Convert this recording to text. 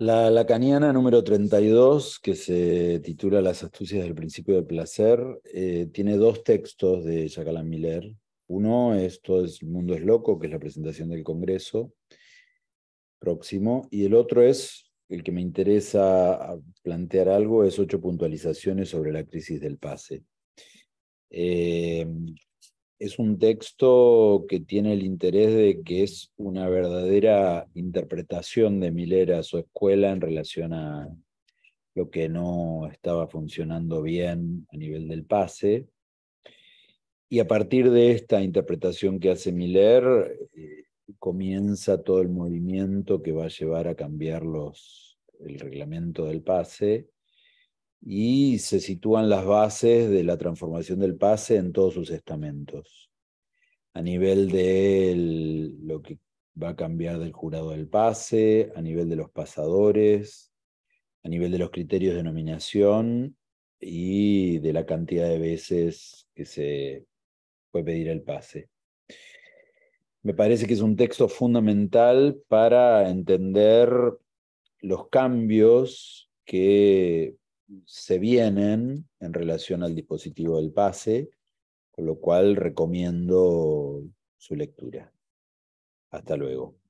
La lacaniana número 32, que se titula Las astucias del principio del placer, eh, tiene dos textos de Jacqueline Miller. Uno es Todo el mundo es loco, que es la presentación del Congreso próximo, y el otro es, el que me interesa plantear algo, es ocho puntualizaciones sobre la crisis del pase. Eh, es un texto que tiene el interés de que es una verdadera interpretación de Miller a su escuela, en relación a lo que no estaba funcionando bien a nivel del pase. Y a partir de esta interpretación que hace Miller, eh, comienza todo el movimiento que va a llevar a cambiar los, el reglamento del pase y se sitúan las bases de la transformación del pase en todos sus estamentos. A nivel de lo que va a cambiar del jurado del pase, a nivel de los pasadores, a nivel de los criterios de nominación y de la cantidad de veces que se puede pedir el pase. Me parece que es un texto fundamental para entender los cambios que se vienen en relación al dispositivo del pase, con lo cual recomiendo su lectura. Hasta luego.